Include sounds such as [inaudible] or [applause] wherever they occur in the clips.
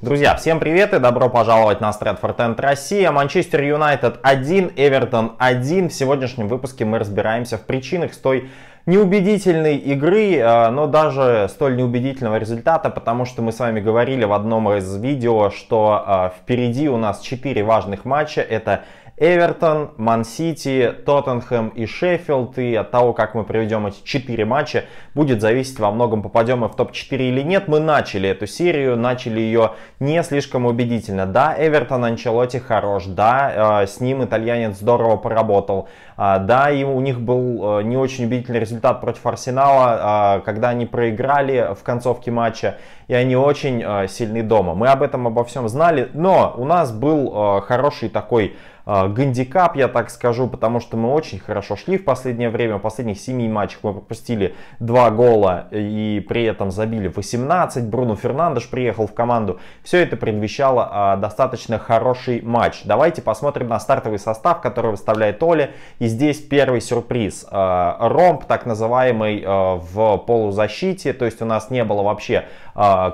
Друзья, всем привет и добро пожаловать на Стрэдфорд Энд Россия. Манчестер Юнайтед 1, Эвертон 1. В сегодняшнем выпуске мы разбираемся в причинах столь неубедительной игры, э, но даже столь неубедительного результата, потому что мы с вами говорили в одном из видео, что э, впереди у нас 4 важных матча. Это Эвертон, Ман-Сити, Тоттенхэм и Шеффилд. И от того, как мы проведем эти 4 матча, будет зависеть во многом, попадем мы в топ-4 или нет. Мы начали эту серию, начали ее не слишком убедительно. Да, Эвертон Анчелоти хорош, да, э, с ним итальянец здорово поработал. А, да, и у них был э, не очень убедительный результат против Арсенала, а, когда они проиграли в концовке матча, и они очень э, сильны дома. Мы об этом обо всем знали, но у нас был хороший такой а, гандикап, я так скажу, потому что мы очень хорошо шли в последнее время. В последних 7 матчах мы пропустили 2 гола и при этом забили 18. Бруно Фернандеш приехал в команду. Все это предвещало а, достаточно хороший матч. Давайте посмотрим на стартовый состав, который выставляет Оле, И здесь первый сюрприз. А, ромб, так называемый, а, в полузащите. То есть у нас не было вообще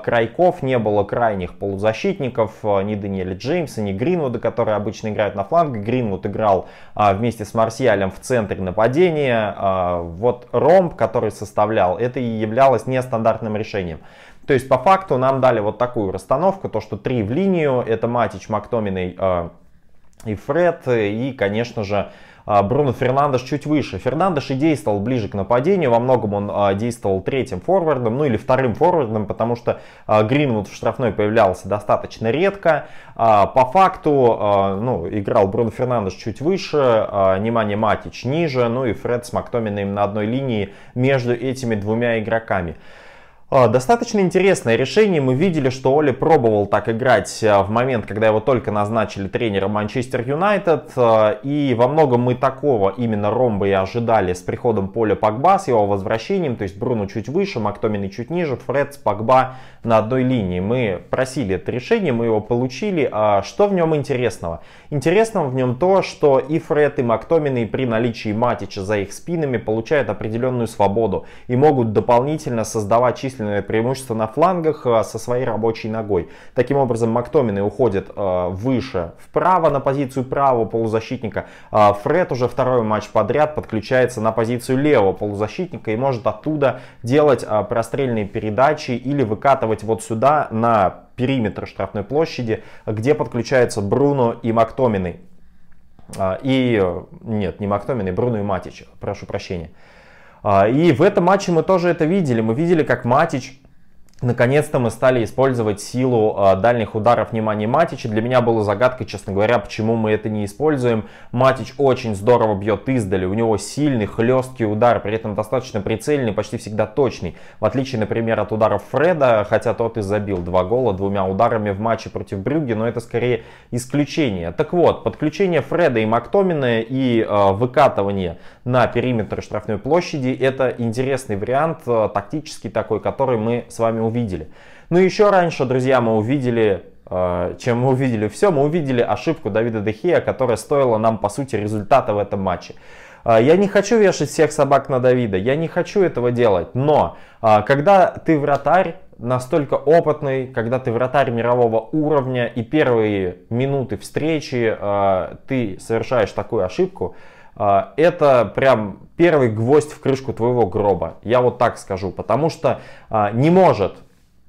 крайков, не было крайних полузащитников. ни Даниэля Джеймса, ни Гринвуда, которые обычно играют на фланге фланг, Гринвуд играл а, вместе с Марсиалем в центре нападения. А, вот ромб, который составлял, это и являлось нестандартным решением. То есть по факту нам дали вот такую расстановку, то что три в линию, это Матич, Мактоминой э, и Фред, и, конечно же, а, Бруно Фернандеш чуть выше. Фернандеш и действовал ближе к нападению, во многом он а, действовал третьим форвардом, ну или вторым форвардом, потому что а, Гринвуд в штрафной появлялся достаточно редко. По факту, ну, играл Бруно Фернандеш чуть выше, внимание Матич ниже, ну и Фред с Мактоминой на одной линии между этими двумя игроками. А, достаточно интересное решение. Мы видели, что Оли пробовал так играть а, в момент, когда его только назначили тренером Манчестер Юнайтед. А, и во многом мы такого именно ромба и ожидали с приходом Поля Пакба, с его возвращением. То есть Бруно чуть выше, Мактомины чуть ниже, Фред с Пакба на одной линии. Мы просили это решение, мы его получили. А что в нем интересного? Интересного в нем то, что и Фред, и Мактомины при наличии Матича за их спинами получают определенную свободу и могут дополнительно создавать численность численное преимущество на флангах а, со своей рабочей ногой. Таким образом, Мактомины уходят а, выше вправо на позицию правого полузащитника. А, Фред уже второй матч подряд подключается на позицию левого полузащитника и может оттуда делать прострельные передачи или выкатывать вот сюда на периметр штрафной площади, где подключаются Бруно и Мактомины. И э, нет, не Мактомины, Бруно и Матич, прошу прощения. А, и в этом матче мы тоже это видели. Мы видели, как Матич Наконец-то мы стали использовать силу э, дальних ударов внимания Матича. Для меня было загадкой, честно говоря, почему мы это не используем. Матич очень здорово бьет издали, у него сильный, хлесткий удар, при этом достаточно прицельный, почти всегда точный. В отличие, например, от ударов Фреда, хотя тот и забил два гола двумя ударами в матче против Брюги, но это скорее исключение. Так вот, подключение Фреда и Мактомина и э, выкатывание на периметр штрафной площади это интересный вариант, э, тактический такой, который мы с вами увидели. Но ну, еще раньше, друзья, мы увидели э, чем мы увидели все, мы увидели ошибку Давида Дехия, которая стоила нам, по сути, результата в этом матче. Э, я не хочу вешать всех собак на Давида, я не хочу этого делать, но э, когда ты вратарь, настолько опытный, когда ты вратарь мирового уровня и первые минуты встречи ты совершаешь такую ошибку, а, это прям первый гвоздь в крышку твоего гроба. Я вот так скажу, потому что а, не может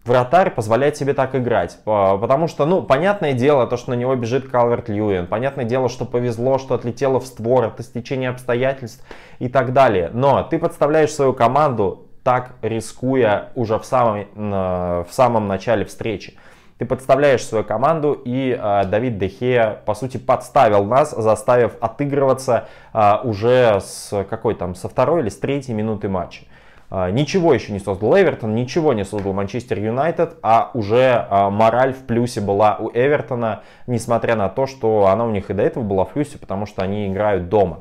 вратарь позволяет себе так играть. А, потому что, ну, понятное дело, то, что на него бежит Калверт Льюин. Понятное дело, что повезло, что отлетело в створ, это стечение обстоятельств и так далее. Но ты подставляешь свою команду так рискуя уже в самом, в самом начале встречи ты подставляешь свою команду, и э, Давид Дехея, по сути, подставил нас, заставив отыгрываться э, уже с какой там, со второй или с третьей минуты матча. А, ничего еще не создал Эвертон, ничего не создал Манчестер Юнайтед, а уже мораль в плюсе была у Эвертона, несмотря на то, что она у них и до этого была в плюсе, потому что они играют дома.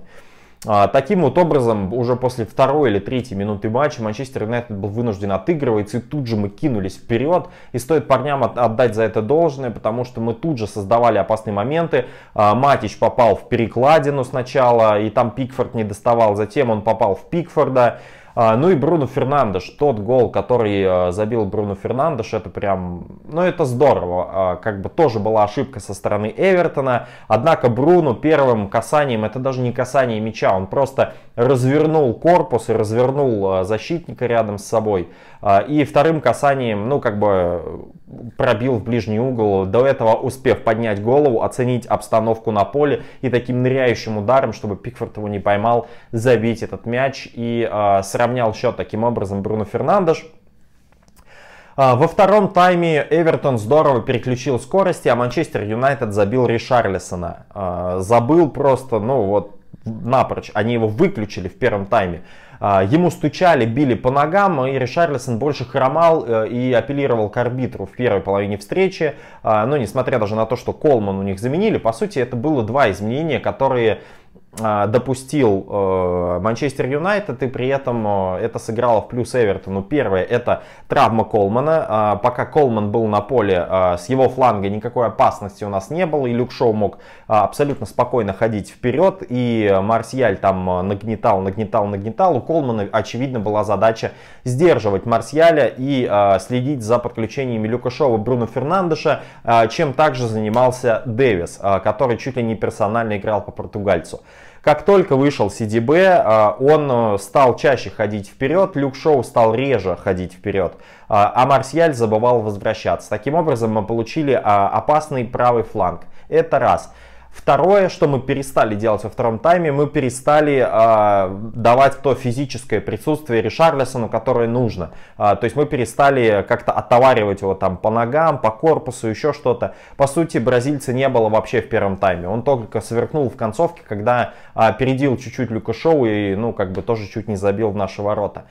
А, таким вот образом, уже после второй или третьей минуты матча Манчестер Юнайтед был вынужден отыгрываться, и тут же мы кинулись вперед. И стоит парням отдать за это должное, потому что мы тут же создавали опасные моменты. А, Матич попал в перекладину сначала, и там Пикфорд не доставал, затем он попал в Пикфорда. А, ну и Бруно Фернандеш, тот гол, который э, забил Бруно Фернандеш, это прям, ну это здорово. А, как бы тоже была ошибка со стороны Эвертона, однако Бруно первым касанием, это даже не касание мяча, он просто развернул корпус и развернул э, защитника рядом с собой. А, и вторым касанием, ну как бы пробил в ближний угол, до этого успев поднять голову, оценить обстановку на поле и таким ныряющим ударом, чтобы Пикфорд его не поймал, забить этот мяч и сразу сравнял счет таким образом Бруно Фернандеш. А, во втором тайме Эвертон здорово переключил скорости, а Манчестер Юнайтед забил Ришарлисона. А, забыл просто, ну вот, напрочь. Они его выключили в первом тайме. А, ему стучали, били по ногам, и Ришарлисон больше хромал э, и апеллировал к арбитру в первой половине встречи. Но ну, несмотря даже на то, что Колман у них заменили, по сути это было два изменения, которые а, допустил э, Манчестер Юнайтед, и при этом э, это сыграло в плюс Эвертону. Первое, это травма Колмана. А, пока Колман был на поле, а, с его фланга никакой опасности у нас не было, и Люк Шоу мог абсолютно спокойно ходить вперед, и Марсиаль там э, нагнетал, нагнетал, нагнетал. У Колмана, очевидно, была задача сдерживать Марсиаля и следить за подключениями Люка Шоу и Бруно Фернандеша, чем также занимался Дэвис, который чуть ли не персонально играл по португальцу. Как только вышел CDB, а, он э, стал чаще ходить вперед, Люк Шоу стал реже ходить вперед, а, а Марсиаль забывал возвращаться. Таким образом, мы получили а, опасный правый фланг. Это раз. Второе, что мы перестали делать во втором тайме, мы перестали э, давать то физическое присутствие Ришарлисону, которое нужно. Э, то есть мы перестали как-то оттоваривать его там по ногам, по корпусу, еще что-то. По сути, бразильца не было вообще в первом тайме. Он только сверкнул в концовке, когда а, передил чуть-чуть Люка Шоу и, ну, как бы тоже чуть не забил в наши ворота.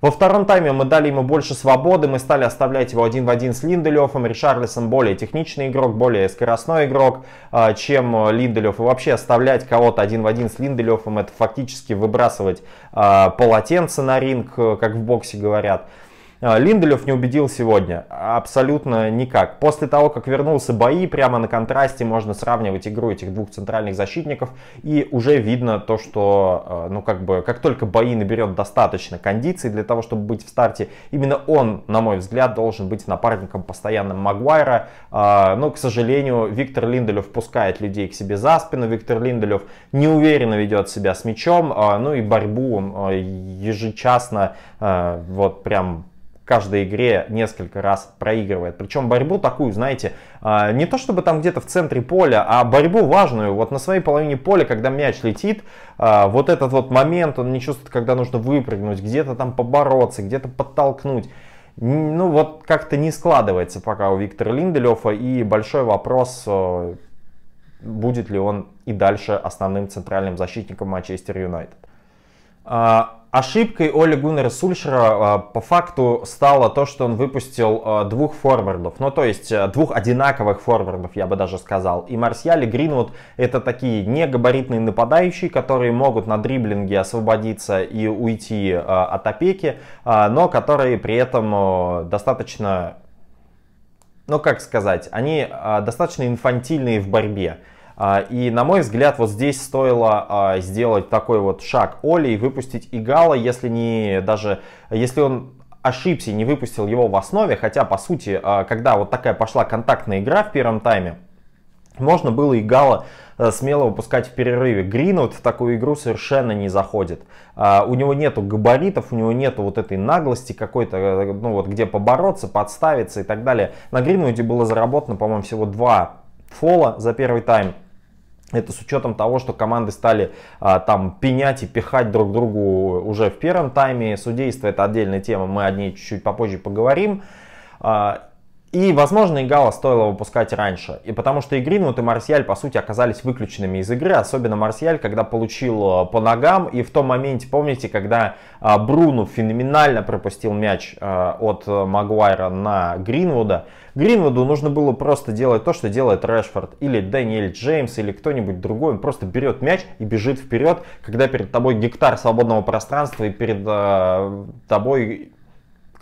Во втором тайме мы дали ему больше свободы, мы стали оставлять его один в один с Линделёфом. Ришарлисон более техничный игрок, более скоростной игрок, а, чем Линделев. И вообще оставлять кого-то один в один с Линделёфом, это фактически выбрасывать а, полотенце на ринг, э, как в боксе говорят. А, Линделев не убедил сегодня абсолютно никак. После того, как вернулся бои, прямо на контрасте можно сравнивать игру этих двух центральных защитников. И уже видно то, что а, ну, как, бы, как только бои наберет достаточно кондиций для того, чтобы быть в старте, именно он, на мой взгляд, должен быть напарником постоянным Магуайра. А, но, к сожалению, Виктор Линделев пускает людей к себе за спину. Виктор Линделев неуверенно ведет себя с мячом. Ну и борьбу он ежечасно вот прям каждой игре несколько раз проигрывает. Причем борьбу такую, знаете, а, не то чтобы там где-то в центре поля, а борьбу важную. Вот на своей половине поля, когда мяч летит, а, вот этот вот момент, он не чувствует, когда нужно выпрыгнуть, где-то там побороться, где-то подтолкнуть. Ну вот как-то не складывается пока у Виктора Линделева и большой вопрос, э, будет ли он и дальше основным центральным защитником Манчестер Юнайтед. А, Ошибкой Оли Гуннера Сульшера а, по факту стало то, что он выпустил а, двух форвардов, ну то есть а, двух одинаковых форвардов, я бы даже сказал. И Марсиаль и Гринвуд это такие негабаритные нападающие, которые могут на дриблинге освободиться и уйти от опеки, но которые при этом достаточно, ну как сказать, они достаточно инфантильные в борьбе. А, и, на мой взгляд, вот здесь стоило а, сделать такой вот шаг Оли и выпустить Игала, если не даже, если он ошибся и не выпустил его в основе, хотя, по сути, а, когда вот такая пошла контактная игра в первом тайме, можно было Игала э, смело выпускать в перерыве. Гринвуд в такую игру совершенно не заходит. У него нету габаритов, у него нету вот этой наглости какой-то, э, ну вот где побороться, подставиться и так далее. На Гринвуде было заработано, по-моему, всего два фола за первый тайм. Это с учетом того, что команды стали а, там пенять и пихать друг другу уже в первом тайме. Судейство это отдельная тема, мы о ней чуть-чуть попозже поговорим. А, и, возможно, Игала стоило выпускать раньше. И потому что и Гринвуд, и Марсиаль, по сути, оказались выключенными из игры. Особенно Марсиаль, когда получил э, по ногам. И в том моменте, помните, когда э, Бруну феноменально пропустил мяч э, от Магуайра на Гринвуда. Гринвуду нужно было просто делать то, что делает Решфорд. Или Дэниэль Джеймс, или кто-нибудь другой. Он просто берет мяч и бежит вперед, когда перед тобой гектар свободного пространства и перед тобой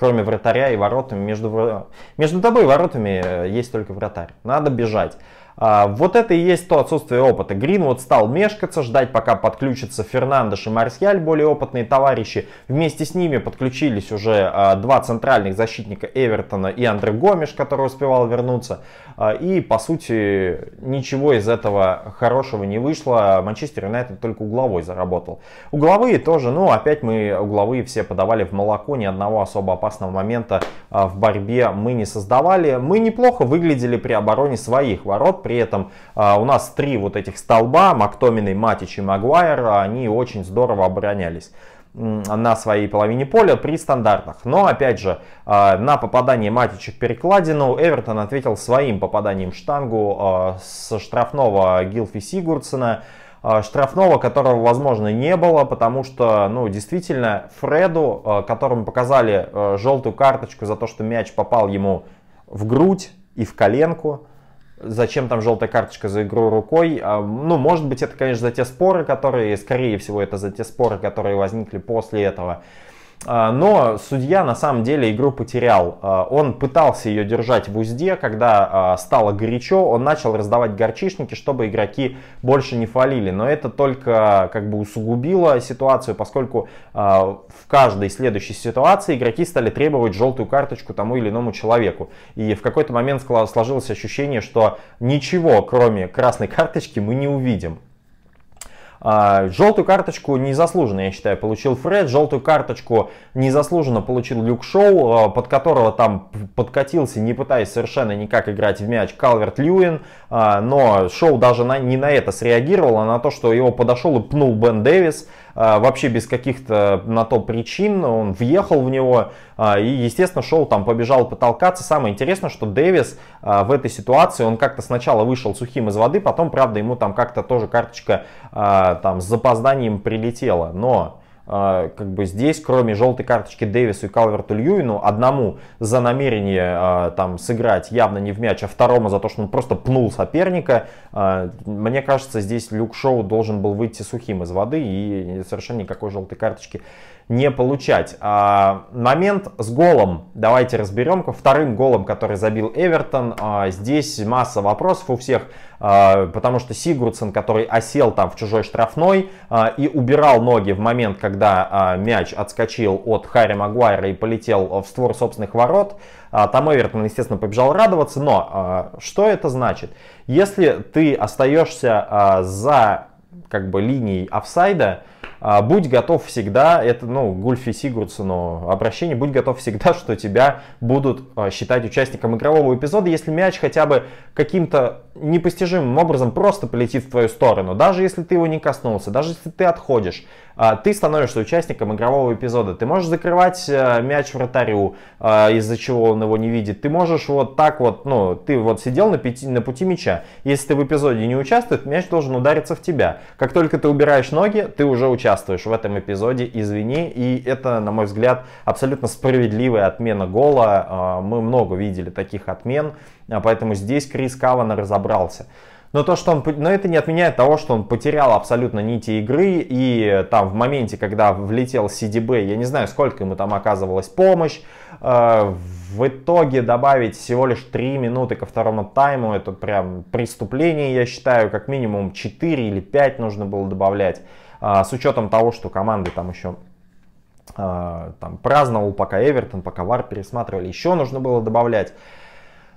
кроме вратаря и воротами, между, между тобой и воротами э, есть только вратарь. Надо бежать. А, вот это и есть то отсутствие опыта. Гринвуд стал мешкаться, ждать пока подключатся Фернандеш и Марсиаль, более опытные товарищи. Вместе с ними подключились уже а, два центральных защитника Эвертона и Андре Гомеш, который успевал вернуться. А, и по сути ничего из этого хорошего не вышло. Манчестер Юнайтед только угловой заработал. Угловые тоже, ну опять мы угловые все подавали в молоко, ни одного особо опасного момента в борьбе мы не создавали. Мы неплохо выглядели при обороне своих ворот, при этом а, у нас три вот этих столба, Мактоминой, Матич и Магуайр, они очень здорово оборонялись на своей половине поля при стандартах. Но, опять же, а, на попадание Матича в перекладину Эвертон ответил своим попаданием в штангу а, со штрафного Гилфи Сигурдсена. Штрафного, которого, возможно, не было, потому что, ну, действительно, Фреду, которому показали желтую карточку за то, что мяч попал ему в грудь и в коленку, зачем там желтая карточка за игру рукой. А, ну, может быть, это, конечно, за те споры, которые, скорее всего, это за те споры, которые возникли после этого. А, но судья на самом деле игру потерял. А, он пытался ее держать в узде, когда а, стало горячо, он начал раздавать горчишники, чтобы игроки больше не фалили. Но это только как бы усугубило ситуацию, поскольку в каждой следующей ситуации игроки стали требовать желтую карточку тому или иному человеку. И в какой-то момент сложилось ощущение, что ничего, кроме красной [laughs] карточки, мы не увидим. А, Желтую карточку незаслуженно, я считаю, получил Фред. Желтую карточку незаслуженно получил Люк Шоу, а, под которого там подкатился, не пытаясь совершенно никак играть в мяч, Калверт Льюин. А, но Шоу даже на, не на это среагировал, а на то, что его подошел и пнул Бен Дэвис. А, вообще без каких-то на то причин, он въехал в него а, и, естественно, шоу там побежал потолкаться. Самое интересное, что Дэвис а, в этой ситуации, он как-то сначала вышел сухим из воды, потом, правда, ему там как-то тоже карточка там с запозданием прилетела, но а, как бы здесь, кроме желтой карточки Дэвису и Калверту Льюину, одному за намерение а, там сыграть явно не в мяч, а второму за то, что он просто пнул соперника, а, мне кажется, здесь Люк Шоу должен был выйти сухим из воды и совершенно никакой желтой карточки не получать. А, момент с голом давайте разберем. Ко вторым голом, который забил Эвертон, а, здесь масса вопросов у всех, а, потому что Сигурдсен, который осел там в чужой штрафной и убирал ноги в момент, когда мяч отскочил от Харри Магуайра и полетел в створ собственных ворот, там Эвертон, естественно, побежал радоваться, но что это значит? Если ты остаешься за как бы линией офсайда, а, будь готов всегда, это, ну, Гульфи Сигурдсону обращение, будь готов всегда, [laughs] что тебя будут а, считать участником игрового эпизода, если мяч хотя бы каким-то непостижимым образом просто полетит в твою сторону, даже если ты его не коснулся, даже если ты отходишь. А, ты становишься участником игрового эпизода. Ты можешь закрывать э, мяч вратарю, а, из-за чего он его не видит. Ты можешь вот так вот, ну, ты вот сидел на, пяти, на пути мяча. Если ты в эпизоде не участвуешь, мяч должен удариться в тебя. Как только ты убираешь ноги, ты уже участвуешь в этом эпизоде, извини. И это, на мой взгляд, абсолютно справедливая отмена гола. А, мы много видели таких отмен, поэтому здесь Крис Кавана разобрался. Но то, что он, но это не отменяет того, что он потерял абсолютно нити игры и там в моменте, когда влетел CDB, я не знаю, сколько ему там оказывалась помощь. Э, в итоге добавить всего лишь 3 минуты ко второму тайму, это прям преступление, я считаю, как минимум 4 или 5 нужно было добавлять. А с учетом того, что команды там еще э, там праздновал, пока Эвертон, пока Вар пересматривали, еще нужно было добавлять.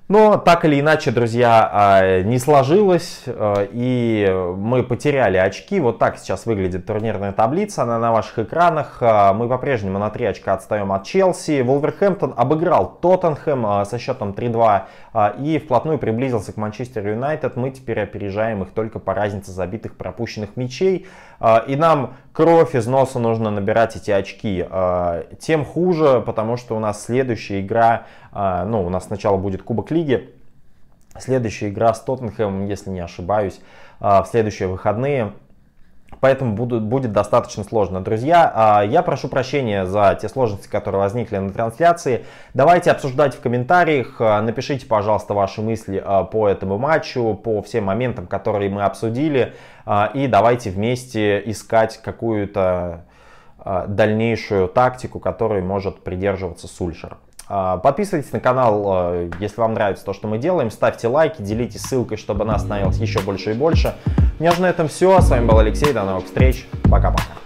Но так или иначе, друзья, а, не сложилось, а, и мы потеряли очки. Вот так сейчас выглядит турнирная таблица, она на ваших экранах. А, мы по-прежнему на 3 очка отстаем от Челси. Вулверхэмптон обыграл Тоттенхэм со счетом 3-2 и вплотную приблизился к Манчестер Юнайтед. Мы теперь опережаем их только по разнице забитых пропущенных мячей. И нам кровь из носа нужно набирать эти очки. Тем хуже, потому что у нас следующая игра а, ну, у нас сначала будет Кубок Лиги, следующая игра с Тоттенхэмом, если не ошибаюсь, а, в следующие выходные. Поэтому будут, будет достаточно сложно. Друзья, а, я прошу прощения за те сложности, которые возникли на трансляции. Давайте обсуждать в комментариях. Напишите, пожалуйста, ваши мысли по этому матчу, по всем моментам, которые мы обсудили. И давайте вместе искать какую-то дальнейшую тактику, которой может придерживаться Сульшер. А, подписывайтесь на канал, э, если вам нравится то, что мы делаем. Ставьте лайки, делитесь ссылкой, чтобы нас становилось еще больше и больше. У меня же на этом все. С вами был Алексей. До новых встреч. Пока-пока.